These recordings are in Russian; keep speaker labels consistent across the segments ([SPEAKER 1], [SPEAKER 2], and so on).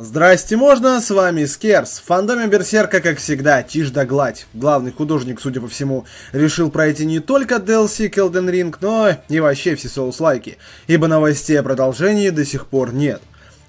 [SPEAKER 1] Здрасте, можно? С вами Скерс. В фандоме Берсерка, как всегда, тишь да гладь. Главный художник, судя по всему, решил пройти не только DLC к Elden но и вообще все соус-лайки, ибо новостей о продолжении до сих пор нет.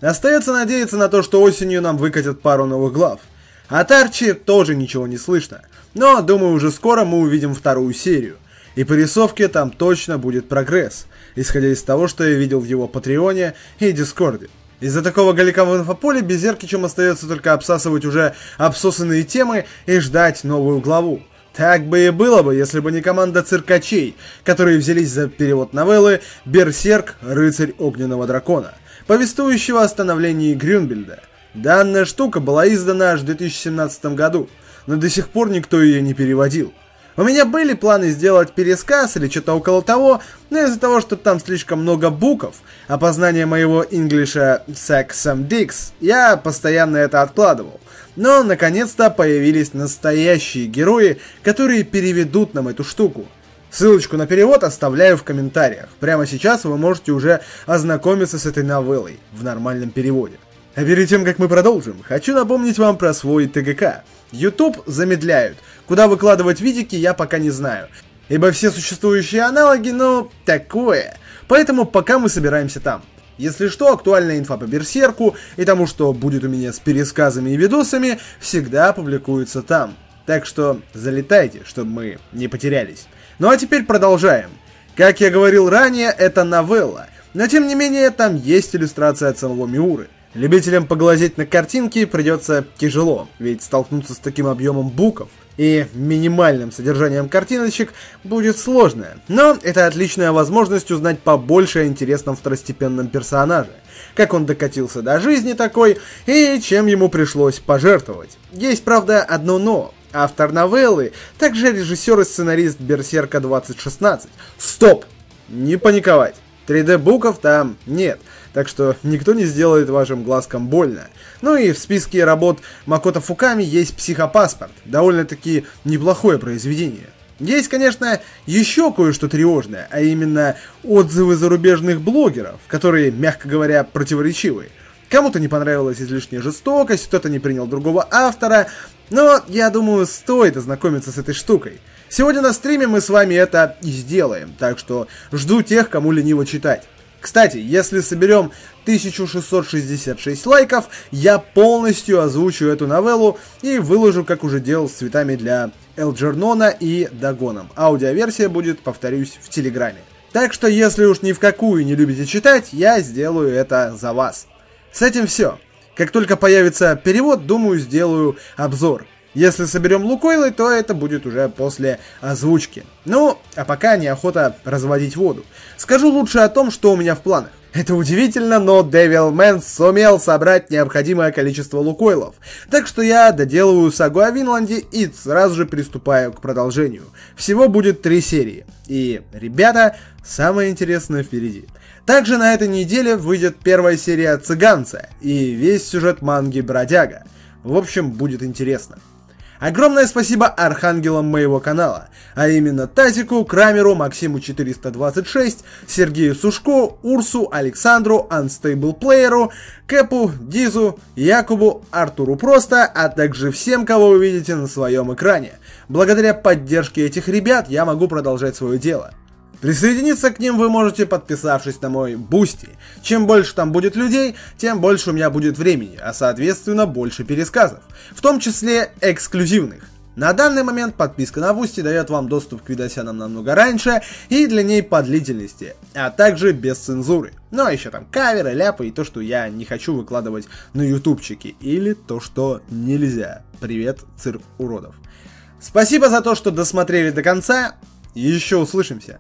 [SPEAKER 1] Остается надеяться на то, что осенью нам выкатят пару новых глав. От Арчи тоже ничего не слышно, но, думаю, уже скоро мы увидим вторую серию. И по рисовке там точно будет прогресс, исходя из того, что я видел в его Патреоне и Дискорде. Из-за такого галика в инфополе Безеркичем остается только обсасывать уже обсосанные темы и ждать новую главу. Так бы и было бы, если бы не команда циркачей, которые взялись за перевод новеллы «Берсерк. Рыцарь Огненного Дракона», повествующего о становлении Грюнбельда. Данная штука была издана аж в 2017 году, но до сих пор никто ее не переводил. У меня были планы сделать пересказ или что-то около того, но из-за того, что там слишком много букв, опознание моего инглиша сексом дикс, я постоянно это откладывал. Но, наконец-то, появились настоящие герои, которые переведут нам эту штуку. Ссылочку на перевод оставляю в комментариях. Прямо сейчас вы можете уже ознакомиться с этой новеллой в нормальном переводе. А перед тем, как мы продолжим, хочу напомнить вам про свой ТГК. YouTube замедляют. Куда выкладывать видики, я пока не знаю. Ибо все существующие аналоги, ну, такое. Поэтому пока мы собираемся там. Если что, актуальная инфа по Берсерку и тому, что будет у меня с пересказами и видосами, всегда публикуется там. Так что залетайте, чтобы мы не потерялись. Ну а теперь продолжаем. Как я говорил ранее, это новелла, но тем не менее там есть иллюстрация от самого Миуры – Любителям поглазеть на картинки придется тяжело, ведь столкнуться с таким объемом буков и минимальным содержанием картиночек будет сложно, но это отличная возможность узнать побольше о интересном второстепенном персонаже, как он докатился до жизни такой и чем ему пришлось пожертвовать. Есть, правда, одно «но». Автор новеллы, также режиссер и сценарист «Берсерка 2016». Стоп! Не паниковать! 3D-буков там нет, так что никто не сделает вашим глазкам больно. Ну и в списке работ Макото Фуками есть «Психопаспорт», довольно-таки неплохое произведение. Есть, конечно, еще кое-что тревожное, а именно отзывы зарубежных блогеров, которые, мягко говоря, противоречивые. Кому-то не понравилась излишняя жестокость, кто-то не принял другого автора, но я думаю, стоит ознакомиться с этой штукой. Сегодня на стриме мы с вами это и сделаем, так что жду тех, кому лениво читать. Кстати, если соберем 1666 лайков, я полностью озвучу эту новеллу и выложу, как уже делал с цветами для Элджернона и Дагоном. Аудиоверсия будет, повторюсь, в Телеграме. Так что, если уж ни в какую не любите читать, я сделаю это за вас. С этим все. Как только появится перевод, думаю, сделаю обзор. Если соберем Лукойлы, то это будет уже после озвучки. Ну, а пока неохота разводить воду. Скажу лучше о том, что у меня в планах. Это удивительно, но Девилмен сумел собрать необходимое количество лукойлов. Так что я доделываю сагу о Винланде и сразу же приступаю к продолжению. Всего будет три серии. И, ребята, самое интересное впереди. Также на этой неделе выйдет первая серия «Цыганца» и весь сюжет манги «Бродяга». В общем, будет интересно. Огромное спасибо архангелам моего канала, а именно Татику, Крамеру, Максиму 426, Сергею Сушко, Урсу, Александру, Unstable Плееру, Кэпу, Дизу, Якубу, Артуру Просто, а также всем, кого вы видите на своем экране. Благодаря поддержке этих ребят я могу продолжать свое дело. Присоединиться к ним вы можете, подписавшись на мой бусти. Чем больше там будет людей, тем больше у меня будет времени, а соответственно больше пересказов, в том числе эксклюзивных. На данный момент подписка на Бусти дает вам доступ к видосянам намного раньше и длинней по длительности, а также без цензуры. Ну а еще там каверы, ляпы и то, что я не хочу выкладывать на ютубчики или то, что нельзя. Привет, цирк уродов. Спасибо за то, что досмотрели до конца, еще услышимся.